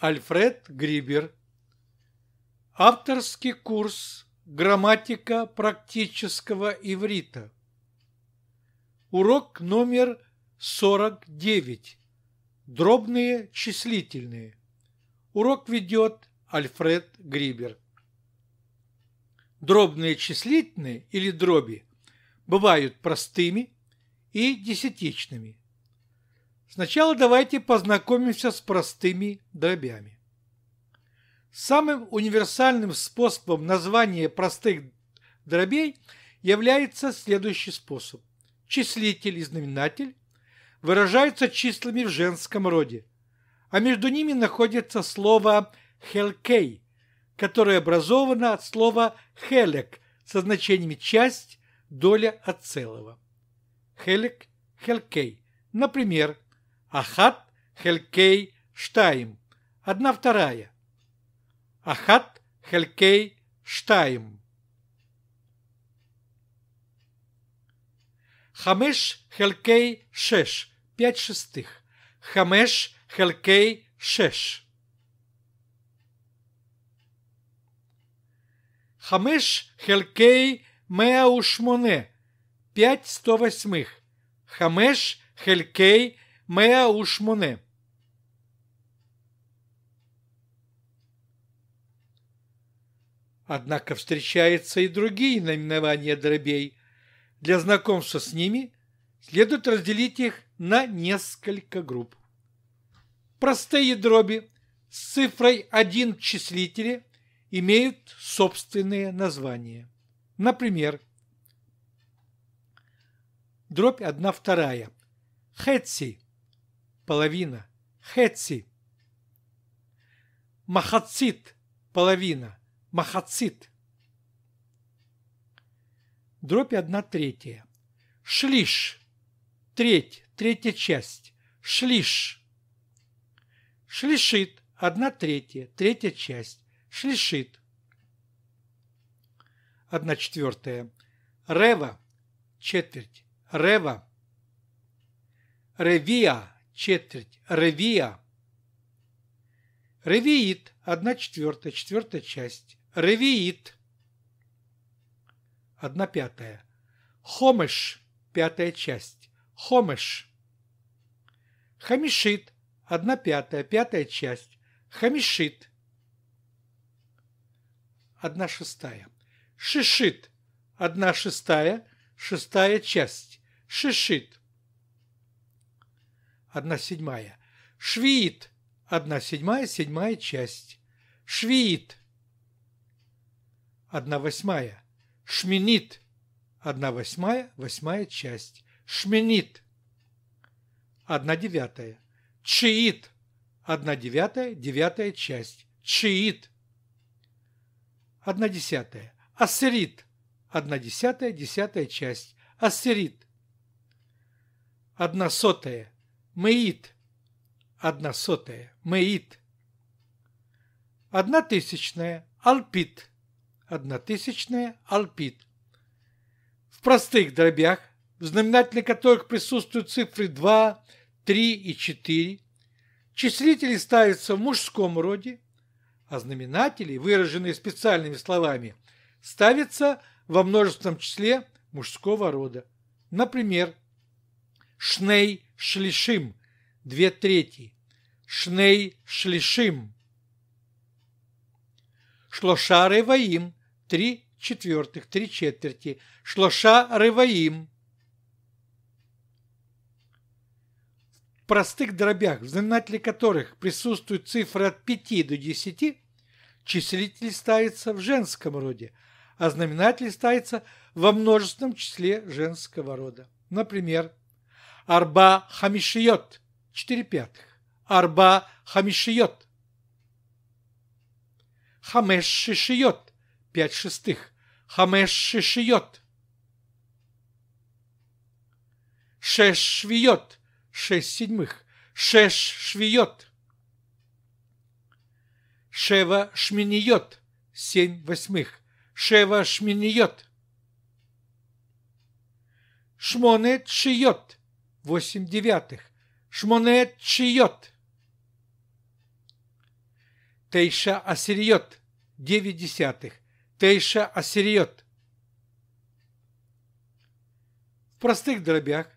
Альфред Грибер. Авторский курс «Грамматика практического иврита». Урок номер 49. Дробные числительные. Урок ведет Альфред Грибер. Дробные числительные или дроби бывают простыми и десятичными. Сначала давайте познакомимся с простыми дробями. Самым универсальным способом названия простых дробей является следующий способ. Числитель и знаменатель выражаются числами в женском роде, а между ними находится слово «хелкей», которое образовано от слова «хелек» со значениями «часть», «доля от целого». «Хелек», «хелкей». Например, Ахат Хелькей Штайм. Одна вторая. Ахат Хелькей Штайм. Хамеш Хелькей Шеш. Пять шестых. Хамеш Хелькей Шеш. Хамеш Хелькей Меаушмоне. Пять сто восьмых. Хамеш Хелькей Mea Ushmune. Однако встречаются и другие наименования дробей. Для знакомства с ними следует разделить их на несколько групп. Простые дроби с цифрой 1 в числителе имеют собственные названия. Например, дробь 1 вторая – хэтси половина. Хетси. Махацит – половина. Махацит. Дробь одна третья. Шлиш – треть, третья часть. Шлиш. Шлишит – одна третья, третья часть. Шлишит. одна четвертая. Рева – четверть. Рева. Ревия четверть ревия. Ревиит – одна четвертая, четвертая часть. Ревиит – одна пятая. Хомеш – пятая часть. Хомеш. Хамишит – одна пятая, пятая часть. Хамишит – одна шестая. Шишит – одна шестая, шестая часть. Шишит одна седьмая. Швид – одна седьмая, седьмая часть. Швид – одна восьмая. Шминит – одна восьмая, восьмая часть. Шминит – одна девятая. Чиит – одна девятая, девятая часть. Чиит – одна десятая. Ассирит – одна десятая, десятая часть. Ассирит – одна сотая – Меид. Одна сотая. Меид. Одна тысячная. Алпит. Одна тысячная. Алпит. В простых дробях, в знаменателе которых присутствуют цифры 2, 3 и 4, числители ставятся в мужском роде, а знаменатели, выраженные специальными словами, ставятся во множественном числе мужского рода. Например, Шней Шлишим, две трети. Шней Шлишим. Шлоша Реваим, три четвертых, три четверти. Шлоша Реваим. В простых дробях, в знаменателе которых присутствуют цифры от 5 до 10, числитель ставится в женском роде, а знаменатель ставится во множественном числе женского рода. Например, арба хамишиот, четыре пятых, арба хамишиот, хамеш шишиот, пять шестых, хамеш шишиот, шеш швиот, шесть седьмых, шеш швиот, шева шминиот, семь восьмых, шева шминиот, шмоне чиот, восемь девятых. Шмонет чиот. Тейша асириот. Девять десятых. Тейша асириот. В простых дробях,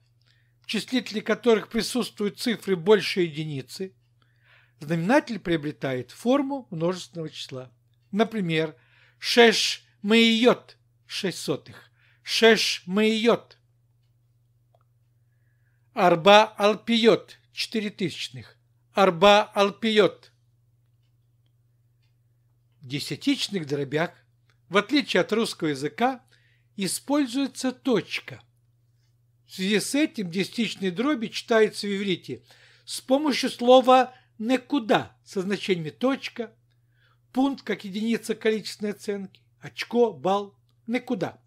в числителе которых присутствуют цифры больше единицы, знаменатель приобретает форму множественного числа. Например, шеш мейот – шесть сотых, шеш мейот – Арба Алпиот – 4000. Арба Алпиот. Десятичных дробях, в отличие от русского языка, используется точка. В связи с этим десятичные дроби читаются в иврите с помощью слова «некуда» со значениями «точка», пункт как единица количественной оценки, очко, балл, «некуда»,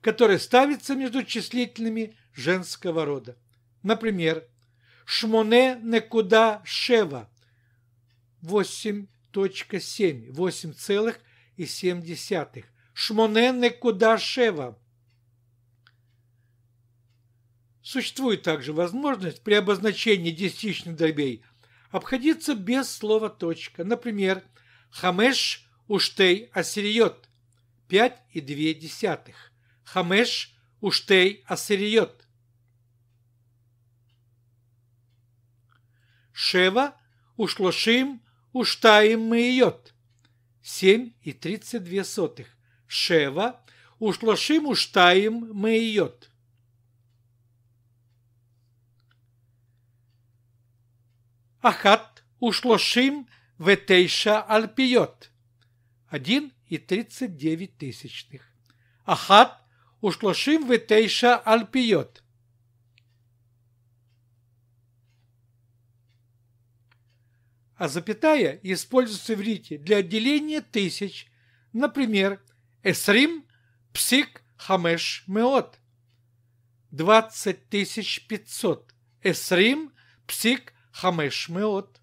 которое ставится между числительными женского рода. Например, Шмоне Некуда Шева 8.7, 8,7. Шмоне Некуда Шева. Существует также возможность при обозначении десятичных дробей обходиться без слова «точка». Например, Хамеш Уштей Ассириот 5,2. Хамеш Уштей Ассириот Шева, Ушлошим, Уштаим Маиот. 7,32. Шева, Ушлошим, Уштаим Маиот. Ахат, Ушлошим, Ветейша Альпиот. один и тридцать девять тысячных. Ахат, Ушлошим, Ветейша Альпиот. а запятая используется в рите для отделения тысяч, например, эсрим псик хамеш меот. двадцать тысяч пятьсот эсрим псик хамеш меот.